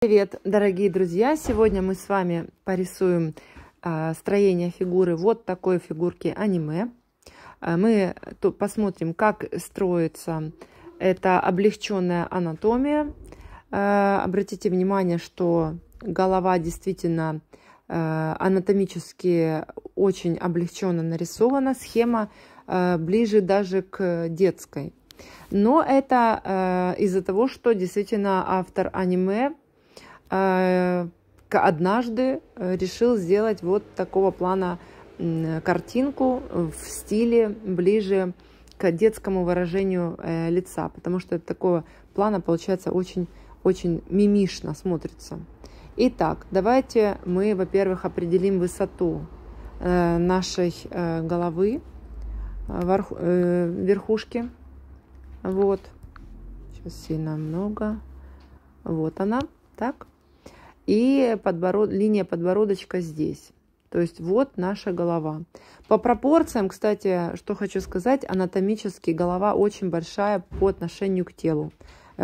Привет, дорогие друзья! Сегодня мы с вами порисуем а, строение фигуры вот такой фигурки аниме. А, мы посмотрим, как строится эта облегченная анатомия. А, обратите внимание, что голова действительно а, анатомически очень облегченно нарисована. Схема а, ближе даже к детской. Но это из-за того, что действительно автор аниме а, однажды э, решил сделать вот такого плана картинку в стиле ближе к детскому выражению э, лица, потому что такого плана получается очень, очень мимишно смотрится. Итак, давайте мы, во-первых, определим высоту э, нашей головы, верхушки. Вот. Сейчас сильно много. Вот она. Так и подбород... линия подбородочка здесь. То есть вот наша голова. По пропорциям, кстати, что хочу сказать, анатомически голова очень большая по отношению к телу.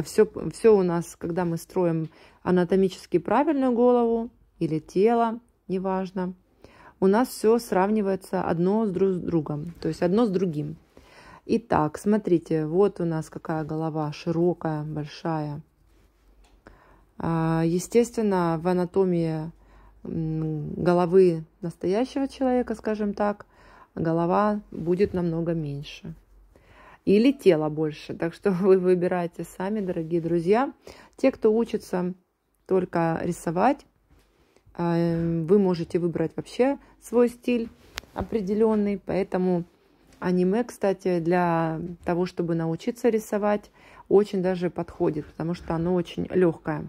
Все, все у нас, когда мы строим анатомически правильную голову или тело, неважно, у нас все сравнивается одно с друг с другом, то есть одно с другим. Итак, смотрите, вот у нас какая голова широкая, большая, а, естественно, в анатомии головы настоящего человека, скажем так, голова будет намного меньше. Или тело больше. Так что вы выбираете сами, дорогие друзья. Те, кто учится только рисовать, а, эм, вы можете выбрать вообще свой стиль определенный. Поэтому аниме, кстати, для того, чтобы научиться рисовать, очень даже подходит, потому что оно очень легкое.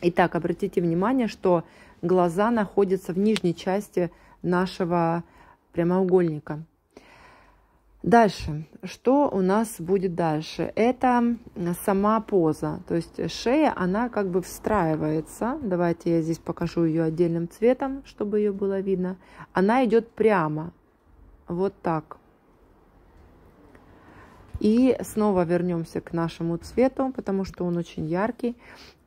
Итак, обратите внимание, что глаза находятся в нижней части нашего прямоугольника. Дальше. Что у нас будет дальше? Это сама поза. То есть шея, она как бы встраивается. Давайте я здесь покажу ее отдельным цветом, чтобы ее было видно. Она идет прямо. Вот так. И снова вернемся к нашему цвету, потому что он очень яркий.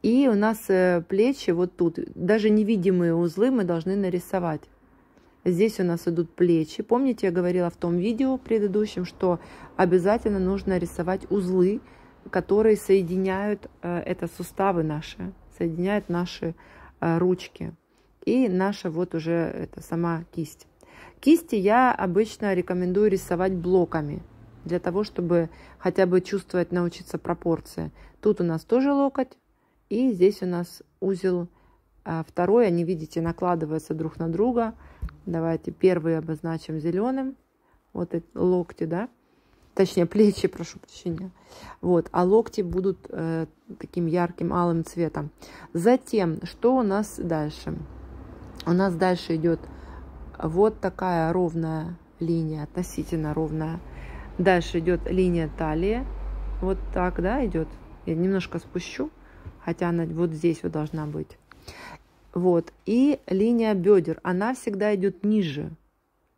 И у нас э, плечи вот тут, даже невидимые узлы мы должны нарисовать. Здесь у нас идут плечи. Помните, я говорила в том видео предыдущем, что обязательно нужно рисовать узлы, которые соединяют э, это суставы наши, соединяют наши э, ручки и наша вот уже это сама кисть. Кисти я обычно рекомендую рисовать блоками для того, чтобы хотя бы чувствовать, научиться пропорции. Тут у нас тоже локоть, и здесь у нас узел а, второй. Они, видите, накладываются друг на друга. Давайте первый обозначим зеленым. Вот эти локти, да? Точнее, плечи, прошу прощения. Вот, а локти будут э, таким ярким алым цветом. Затем, что у нас дальше? У нас дальше идет вот такая ровная линия, относительно ровная Дальше идет линия талии. Вот так, да, идет. Я немножко спущу, хотя она вот здесь вот должна быть. Вот. И линия бедер, она всегда идет ниже,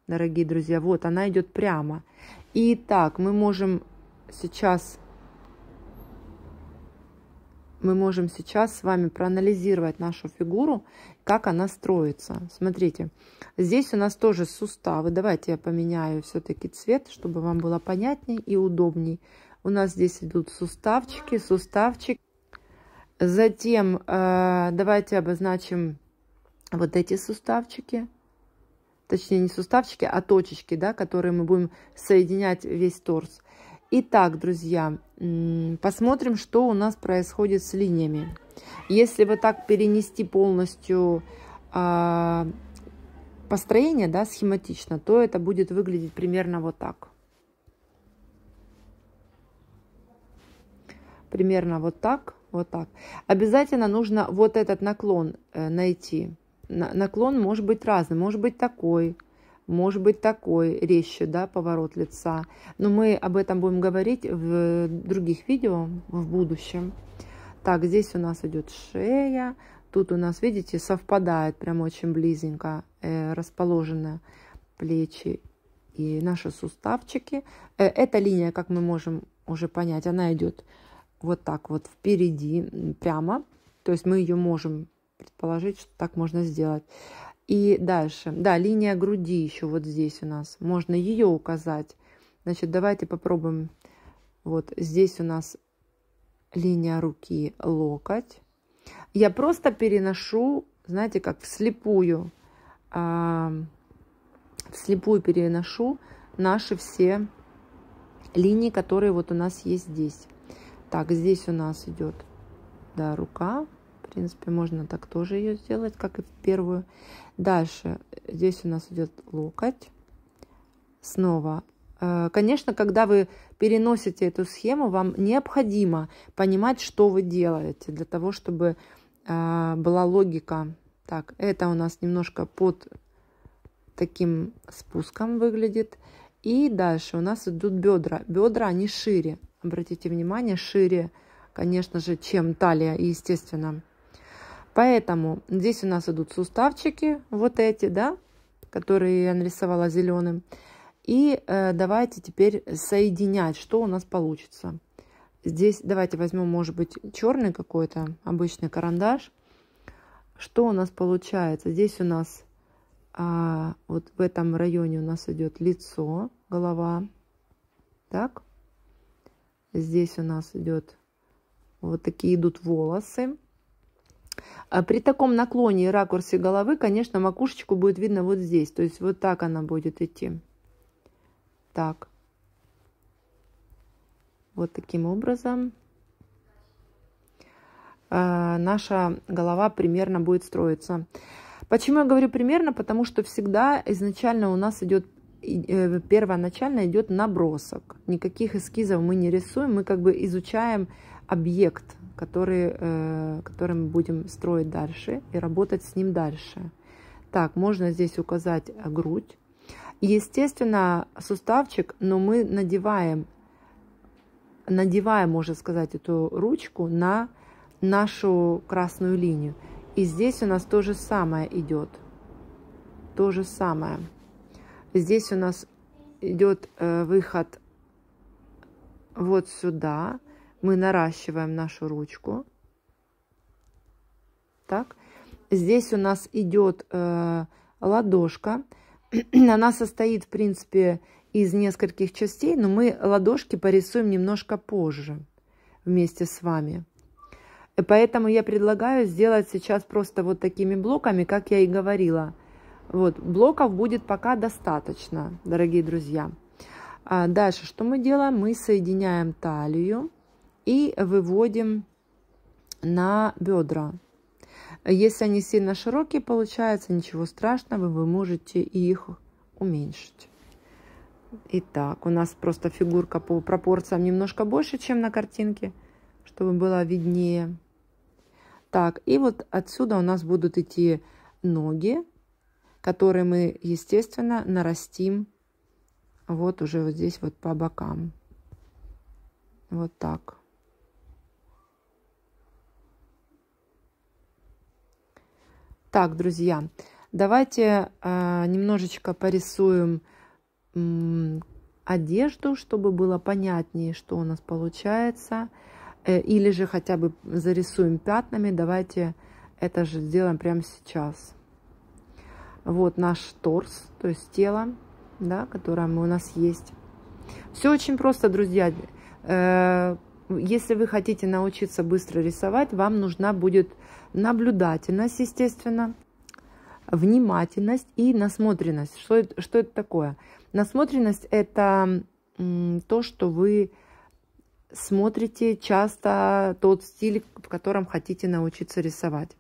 дорогие друзья. Вот, она идет прямо. Итак, мы можем сейчас мы можем сейчас с вами проанализировать нашу фигуру как она строится. Смотрите, здесь у нас тоже суставы. Давайте я поменяю все-таки цвет, чтобы вам было понятнее и удобней. У нас здесь идут суставчики, суставчик. Затем э, давайте обозначим вот эти суставчики. Точнее, не суставчики, а точечки, да, которые мы будем соединять весь торс. Итак, друзья, посмотрим, что у нас происходит с линиями. Если вот так перенести полностью а, построение, да, схематично, то это будет выглядеть примерно вот так. Примерно вот так, вот так. Обязательно нужно вот этот наклон э, найти. наклон может быть разный, может быть такой, может быть такой резче, да, поворот лица. Но мы об этом будем говорить в других видео в будущем. Так, здесь у нас идет шея. Тут у нас, видите, совпадает прям очень близенько э, расположены плечи и наши суставчики. Э, эта линия, как мы можем уже понять, она идет вот так вот впереди прямо. То есть мы ее можем предположить, что так можно сделать. И дальше, да, линия груди еще вот здесь у нас, можно ее указать. Значит, давайте попробуем, вот здесь у нас линия руки, локоть. Я просто переношу, знаете, как вслепую, а, вслепую переношу наши все линии, которые вот у нас есть здесь. Так, здесь у нас идет да, рука, в принципе, можно так тоже ее сделать, как и в первую. Дальше здесь у нас идет локоть. Снова. Э, конечно, когда вы переносите эту схему, вам необходимо понимать, что вы делаете, для того, чтобы э, была логика. Так, это у нас немножко под таким спуском выглядит. И дальше у нас идут бедра. Бедра, они шире. Обратите внимание, шире, конечно же, чем талия, естественно. Поэтому здесь у нас идут суставчики, вот эти, да, которые я нарисовала зеленым. И э, давайте теперь соединять, что у нас получится. Здесь давайте возьмем, может быть, черный какой-то обычный карандаш. Что у нас получается? Здесь у нас а, вот в этом районе у нас идет лицо, голова. Так. Здесь у нас идет вот такие идут волосы. А при таком наклоне и ракурсе головы, конечно, макушечку будет видно вот здесь. То есть вот так она будет идти. Так. Вот таким образом а, наша голова примерно будет строиться. Почему я говорю примерно? Потому что всегда изначально у нас идет э, первоначально идет набросок. Никаких эскизов мы не рисуем, мы как бы изучаем объект, который, э, который мы будем строить дальше и работать с ним дальше. Так, можно здесь указать э, грудь. Естественно, суставчик, но мы надеваем, надеваем, можно сказать, эту ручку на нашу красную линию. И здесь у нас то же самое идет. То же самое. Здесь у нас идет э, выход вот сюда мы наращиваем нашу ручку. Так, здесь у нас идет э, ладошка. Она состоит, в принципе, из нескольких частей, но мы ладошки порисуем немножко позже вместе с вами. поэтому я предлагаю сделать сейчас просто вот такими блоками, как я и говорила. Вот, блоков будет пока достаточно, дорогие друзья. А дальше что мы делаем? Мы соединяем талию и выводим на бедра. Если они сильно широкие, получается, ничего страшного, вы можете их уменьшить. Итак, у нас просто фигурка по пропорциям немножко больше, чем на картинке, чтобы было виднее. Так, и вот отсюда у нас будут идти ноги, которые мы, естественно, нарастим вот уже вот здесь вот по бокам. Вот так. Так, друзья, давайте э, немножечко порисуем э, одежду, чтобы было понятнее, что у нас получается. Э, или же хотя бы зарисуем пятнами. Давайте это же сделаем прямо сейчас. Вот наш торс, то есть тело, да, которое у нас есть. Все очень просто, друзья. Э, если вы хотите научиться быстро рисовать, вам нужна будет наблюдательность, естественно, внимательность и насмотренность. Что это, что это такое? Насмотренность – это то, что вы смотрите часто тот стиль, в котором хотите научиться рисовать.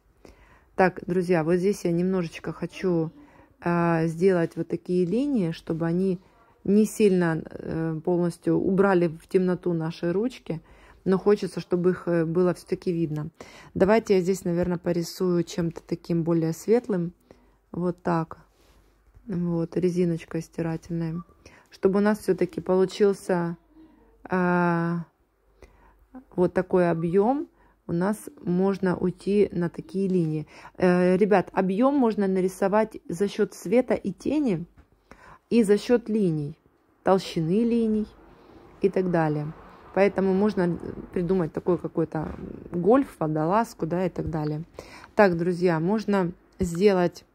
Так, друзья, вот здесь я немножечко хочу э, сделать вот такие линии, чтобы они не сильно э, полностью убрали в темноту наши ручки – но хочется, чтобы их э, было все-таки видно. Давайте я здесь, наверное, порисую чем-то таким более светлым. Вот так. Вот, резиночкой стирательной. Чтобы у нас все-таки получился э, вот такой объем, у нас можно уйти на такие линии. Э, ребят, объем можно нарисовать за счет света и тени и за счет линий, толщины линий и так далее. Поэтому можно придумать такой какой-то гольф, водолазку, да, и так далее. Так, друзья, можно сделать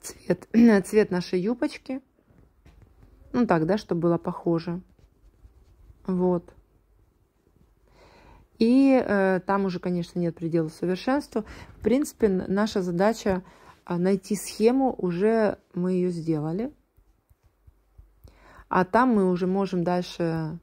цвет, цвет нашей юбочки. Ну так, да, чтобы было похоже. Вот. И э, там уже, конечно, нет предела совершенству. В принципе, наша задача э, найти схему, уже мы ее сделали а там мы уже можем дальше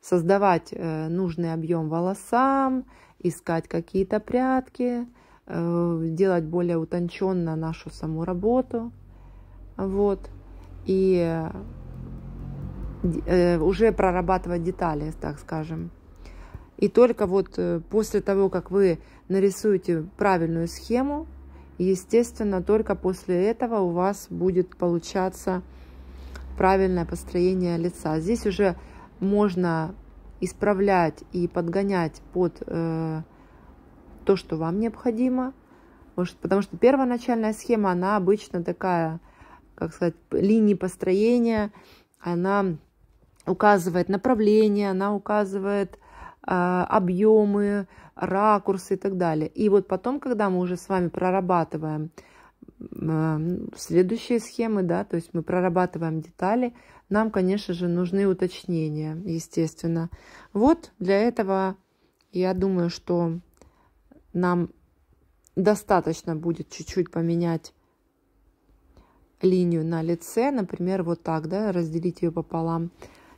создавать э, нужный объем волосам, искать какие-то прятки, э, делать более утонченно нашу саму работу. Вот. И э, уже прорабатывать детали, так скажем. И только вот после того, как вы нарисуете правильную схему, естественно, только после этого у вас будет получаться правильное построение лица. Здесь уже можно исправлять и подгонять под э, то, что вам необходимо. Потому что, первоначальная схема, она обычно такая, как сказать, линии построения, она указывает направление, она указывает э, объемы, ракурсы и так далее. И вот потом, когда мы уже с вами прорабатываем э, а, следующие схемы, да, то есть мы прорабатываем детали. Нам, конечно же, нужны уточнения, естественно. Вот для этого я думаю, что нам достаточно будет чуть-чуть поменять линию на лице, например, вот так, да, разделить ее пополам.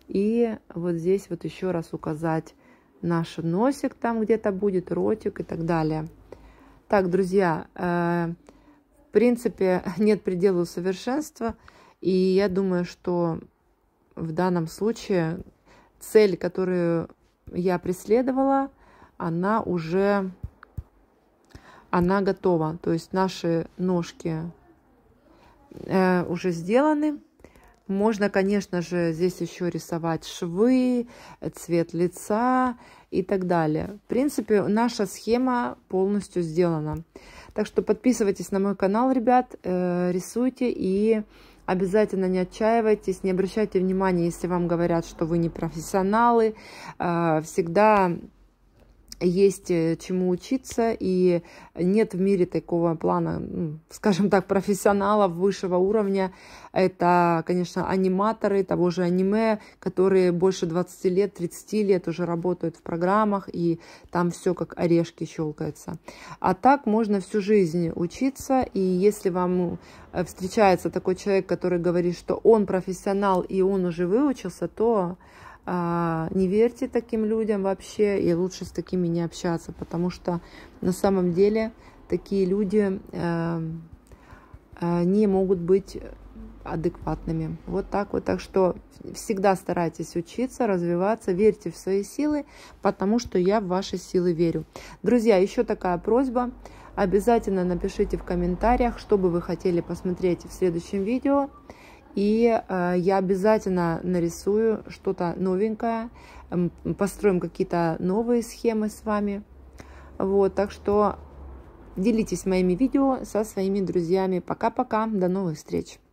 И вот здесь вот еще раз указать наш носик там где-то будет, ротик и так далее. Так, друзья, э, принципе, нет предела совершенства. И я думаю, что в данном случае цель, которую я преследовала, она уже она готова. То есть наши ножки э, уже сделаны. Можно, конечно же, здесь еще рисовать швы, цвет лица и так далее. В принципе, наша схема полностью сделана. Так что подписывайтесь на мой канал, ребят, э, рисуйте и обязательно не отчаивайтесь, не обращайте внимания, если вам говорят, что вы не профессионалы. Э, всегда есть э, чему учиться, и нет в мире такого плана, скажем так, профессионалов высшего уровня. Это, конечно, аниматоры того же аниме, которые больше 20 лет, 30 лет уже работают в программах, и там все как орешки щелкается. А так можно всю жизнь учиться, и если вам э, встречается такой человек, который говорит, что он профессионал и он уже выучился, то а, не верьте таким людям вообще и лучше с такими не общаться, потому что на самом деле такие люди эм, э, не могут быть адекватными. Вот так вот. Так что всегда старайтесь учиться, развиваться, верьте в свои силы, потому что я в ваши силы верю. Друзья, еще такая просьба. Обязательно напишите в комментариях, что бы вы хотели посмотреть в следующем видео. И э, я обязательно нарисую что-то новенькое, э, построим какие-то новые схемы с вами. Вот, так что делитесь моими видео со своими друзьями. Пока-пока, до новых встреч!